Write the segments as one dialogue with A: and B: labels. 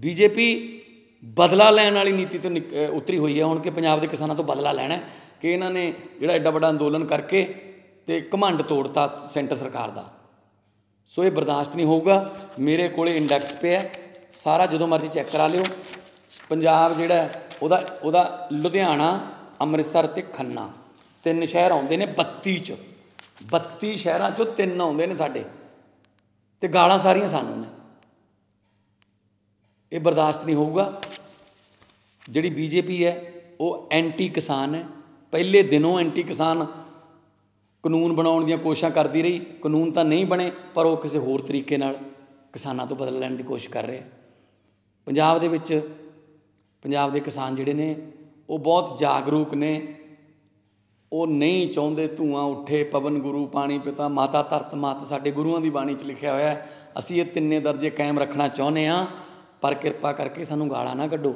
A: BJP ਬਦਲਾ ਲੈਣ ਵਾਲੀ ਨੀਤੀ ਤੋਂ ਉਤਰੀ ਹੋਈ ਹੈ ਹੁਣ ਕਿ ਪੰਜਾਬ ਦੇ ਕਿਸਾਨਾਂ ਤੋਂ ਬਦਲਾ ਲੈਣਾ ਕਿ ਇਹਨਾਂ ਨੇ ਜਿਹੜਾ ਐਡਾ ਵੱਡਾ ਅੰਦੋਲਨ ਕਰਕੇ ਤੇ ਕਮੰਡ ਤੋੜਤਾ ਸੈਂਟਰ ਸਰਕਾਰ ਦਾ ਸੋ ਇਹ ਬਰਦਾਸ਼ਤ ਨਹੀਂ ਹੋਊਗਾ ਮੇਰੇ ਕੋਲੇ ਇੰਡੈਕਸ ਪਿਆ ਸਾਰਾ ਜਦੋਂ ਮਰਜ਼ੀ ਚੈੱਕ ਕਰਾ ਲਿਓ ਪੰਜਾਬ ਜਿਹੜਾ ਉਹਦਾ ਉਹਦਾ ਲੁਧਿਆਣਾ ਅੰਮ੍ਰਿਤਸਰ ਤੇ ਖੰਨਾ ਤਿੰਨ ਸ਼ਹਿਰ ਆਉਂਦੇ ਨੇ 32 ਚ 32 ਸ਼ਹਿਰਾਂ ਚੋਂ ਤਿੰਨ ਆਉਂਦੇ ਨੇ ਸਾਡੇ ਤੇ ਗਾਲਾਂ ਸਾਰੀਆਂ ਸਾਨੂੰ ਇਹ ਬਰਦਾਸ਼ਤ ਨਹੀਂ ਹੋਊਗਾ ਜਿਹੜੀ ਬੀਜੇਪੀ ਹੈ ਉਹ ਐਂਟੀ ਕਿਸਾਨ ਹੈ ਪਹਿਲੇ ਦਿਨੋਂ ਐਂਟੀ ਕਿਸਾਨ ਕਾਨੂੰਨ ਬਣਾਉਣ ਦੀਆਂ ਕੋਸ਼ਿਸ਼ਾਂ ਕਰਦੀ ਰਹੀ ਕਾਨੂੰਨ ਤਾਂ ਨਹੀਂ ਬਣੇ ਪਰ ਉਹ ਕਿਸੇ ਹੋਰ ਤਰੀਕੇ ਨਾਲ ਕਿਸਾਨਾਂ ਤੋਂ ਬਦਲ ਲੈਣ ਦੀ ਕੋਸ਼ਿਸ਼ ਕਰ ਰਹੇ ਪੰਜਾਬ ਦੇ ਵਿੱਚ ਪੰਜਾਬ ਦੇ ਕਿਸਾਨ ਜਿਹੜੇ ਨੇ ਉਹ ਬਹੁਤ ਜਾਗਰੂਕ ਨੇ ਉਹ ਨਹੀਂ ਚਾਹੁੰਦੇ ਧੂਆਂ ਉੱਠੇ ਪਵਨ ਗੁਰੂ ਪਾਣੀ ਪਿਤਾ ਮਾਤਾ ਧਰਤ ਮਾਤ ਸਾਡੇ ਗੁਰੂਆਂ ਦੀ ਬਾਣੀ 'ਚ ਲਿਖਿਆ ਹੋਇਆ ਅਸੀਂ ਇਹ ਤਿੰਨੇ ਦਰਜੇ ਕਾਇਮ ਰੱਖਣਾ ਚਾਹੁੰਦੇ ਆ ਪਰ ਕਿਰਪਾ ਕਰਕੇ ਸਾਨੂੰ ਗਾਲਾਂ ਨਾ ਕੱਢੋ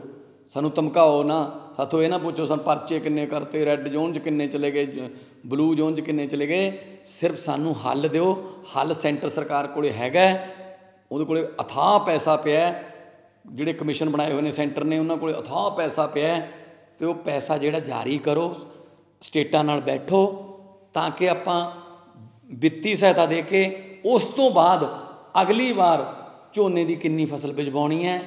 A: ਸਾਨੂੰ ਧਮਕਾਓ ਨਾ ਸਾਥੋਂ ਇਹ ਨਾ ਪੁੱਛੋ ਸਾਨੂੰ ਪਰਚੇ ਕਿੰਨੇ ਕਰਤੇ ਰੈੱਡ ਜ਼ੋਨ 'ਚ ਕਿੰਨੇ ਚਲੇ ਗਏ ਬਲੂ ਜ਼ੋਨ 'ਚ ਕਿੰਨੇ ਚਲੇ ਗਏ ਸਿਰਫ ਸਾਨੂੰ ਹੱਲ ਦਿਓ ਹੱਲ ਸੈਂਟਰ ਸਰਕਾਰ ਕੋਲੇ ਹੈਗਾ ਉਹਦੇ ਕੋਲੇ ਅਥਾਹ ਪੈਸਾ ਪਿਆ ਜਿਹੜੇ ਕਮਿਸ਼ਨ ਬਣਾਏ ਹੋਏ ਨੇ ਸੈਂਟਰ ਨੇ ਉਹਨਾਂ ਕੋਲੇ ਅਥਾਹ ਪੈਸਾ ਪਿਆ ਤੇ ਉਹ ਪੈਸਾ ਜਿਹੜਾ ਜਾਰੀ ਕਰੋ ਸਟੇਟਾਂ ਨਾਲ ਬੈਠੋ ਤਾਂ ਕਿ ਆਪਾਂ ਵਿੱਤੀ ਸਹਾਇਤਾ ਦੇ ਕੇ ਉਸ ਤੋਂ ਬਾਅਦ ਅਗਲੀ ਵਾਰ झोने ਝੋਨੇ ਦੀ ਕਿੰਨੀ है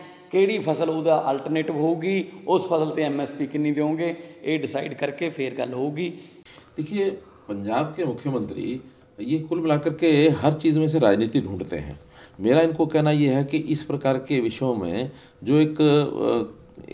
A: कि फसल ਕਿਹੜੀ अल्टरनेटिव होगी उस फसल ਉਸ एम एस पी कि ਦੇਵੋਗੇ ये डिसाइड करके फिर गल होगी देखिए पंजाब के मुख्यमंत्री ये कुल मिलाकर
B: के हर चीज़ में से राजनीति ढूंढते हैं मेरा इनको कहना यह है कि इस प्रकार के विषयों में जो एक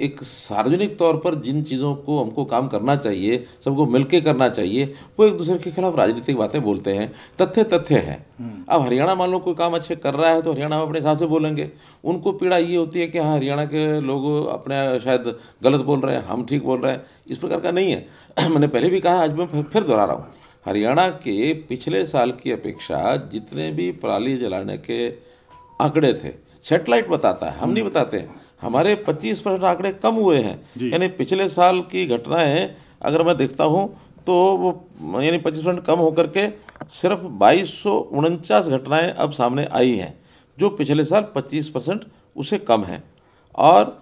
B: एक सार्वजनिक तौर पर जिन चीज़ों को हमको काम करना चाहिए सबको मिलके करना चाहिए वो एक दूसरे के खिलाफ राजनीतिक बातें बोलते हैं तथ्य तथ्य है हम्म। अब हरियाणा मान लो कोई काम अच्छे कर रहा है तो हरियाणा में अपने हिसाब से बोलेंगे उनको पीड़ा ये होती है कि हाँ हरियाणा के लोग अपने शायद गलत बोल रहे हैं हम ठीक बोल रहे हैं इस प्रकार का नहीं है मैंने पहले भी कहा आज मैं फिर दोहरा रहा हूँ हरियाणा के पिछले साल की अपेक्षा जितने भी पराली जलाने के आंकड़े थे सेटेलाइट बताता है हम नहीं बताते हैं हमारे 25 परसेंट आंकड़े कम हुए हैं यानी पिछले साल की घटनाएं अगर मैं देखता हूँ तो वो यानी पच्चीस परसेंट कम होकर के सिर्फ बाईस घटनाएं अब सामने आई हैं जो पिछले साल 25 परसेंट उससे कम है और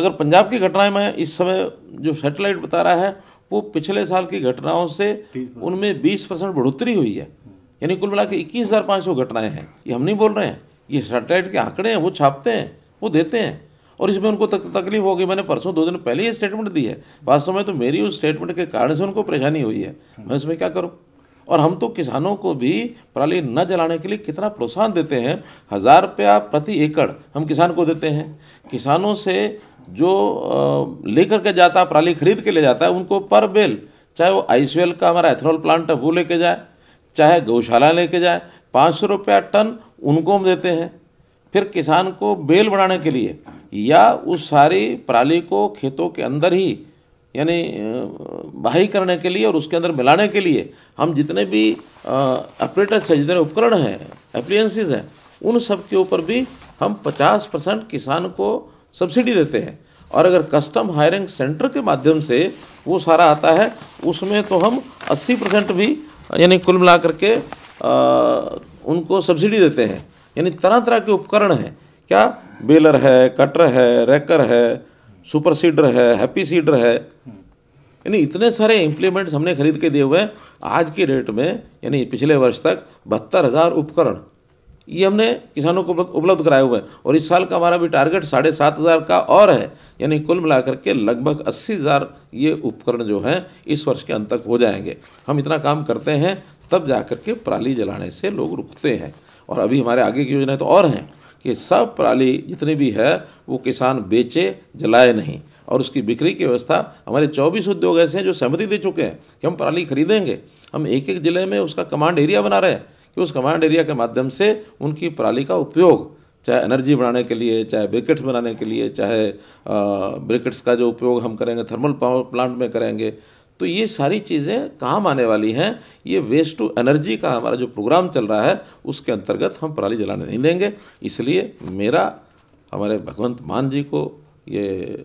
B: अगर पंजाब की घटनाएं मैं इस समय जो सेटेलाइट बता रहा है वो पिछले साल की घटनाओं से उनमें 20 परसेंट बढ़ोतरी हुई है यानी कुल मिला के इक्कीस घटनाएं हैं ये हम नहीं बोल रहे हैं ये सेटेलाइट के आंकड़े हैं वो छापते हैं वो देते हैं और इसमें उनको तक, तकलीफ होगी मैंने परसों दो दिन पहले ये स्टेटमेंट दी है वास्तव में तो मेरी उस स्टेटमेंट के कारण से उनको परेशानी हुई है मैं उसमें क्या करूँ और हम तो किसानों को भी पराली न जलाने के लिए कितना प्रोत्साहन देते हैं हज़ार रुपया प्रति एकड़ हम किसान को देते हैं किसानों से जो लेकर के जाता है पराली खरीद के ले जाता है उनको पर बेल चाहे वो आई का हमारा एथेनॉल प्लांट है वो लेके जाए चाहे गौशाला लेके जाए पाँच सौ रुपया टन उनको हम देते हैं फिर किसान को बेल बनाने के लिए या उस सारी पराली को खेतों के अंदर ही यानी बहाई करने के लिए और उसके अंदर मिलाने के लिए हम जितने भी अपरेटर्स हैं जितने उपकरण हैं अप्लियंसिस हैं उन सब के ऊपर भी हम 50 परसेंट किसान को सब्सिडी देते हैं और अगर कस्टम हायरिंग सेंटर के माध्यम से वो सारा आता है उसमें तो हम 80 परसेंट भी यानी कुल मिला करके उनको सब्सिडी देते हैं यानी तरह तरह के उपकरण हैं क्या बेलर है कटर है रैकर है सुपर सीडर है हैप्पी सीडर है यानी इतने सारे इम्प्लीमेंट्स हमने खरीद के दिए हुए हैं आज की डेट में यानी पिछले वर्ष तक बहत्तर हज़ार उपकरण ये हमने किसानों को उपलब्ध कराए हुए हैं और इस साल का हमारा भी टारगेट साढ़े सात हज़ार का और है यानी कुल मिलाकर के लगभग अस्सी हज़ार ये उपकरण जो हैं इस वर्ष के अंत तक हो जाएंगे हम इतना काम करते हैं तब जा के पराली जलाने से लोग रुकते हैं और अभी हमारे आगे की योजनाएं तो और हैं कि सब पराली जितनी भी है वो किसान बेचे जलाए नहीं और उसकी बिक्री की व्यवस्था हमारे चौबीस उद्योग ऐसे हैं जो सहमति दे चुके हैं कि हम पराली खरीदेंगे हम एक एक ज़िले में उसका कमांड एरिया बना रहे हैं कि उस कमांड एरिया के माध्यम से उनकी पराली का उपयोग चाहे एनर्जी बनाने के लिए चाहे ब्रिकेट्स बनाने के लिए चाहे ब्रिकेट्स का जो उपयोग हम करेंगे थर्मल पावर प्लांट में करेंगे तो ये सारी चीज़ें काम आने वाली हैं ये वेस्ट टू एनर्जी का हमारा जो प्रोग्राम चल रहा है उसके अंतर्गत हम पराली जलाने नहीं देंगे इसलिए मेरा हमारे भगवंत मान जी को ये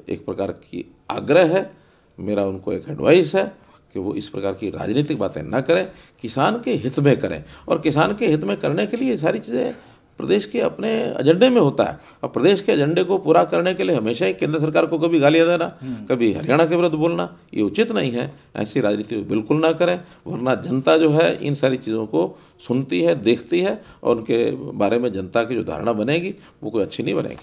B: एक प्रकार की आग्रह है मेरा उनको एक एडवाइस है कि वो इस प्रकार की राजनीतिक बातें ना करें किसान के हित में करें और किसान के हित में करने के लिए सारी चीज़ें प्रदेश के अपने एजेंडे में होता है और प्रदेश के एजेंडे को पूरा करने के लिए हमेशा ही केंद्र सरकार को कभी गालियाँ देना हम्म। कभी हरियाणा के विरुद्ध बोलना ये उचित नहीं है ऐसी राजनीति बिल्कुल ना करें वरना जनता जो है इन सारी चीज़ों को सुनती है देखती है और उनके बारे में जनता की जो धारणा बनेगी वो कोई अच्छी नहीं बनेगी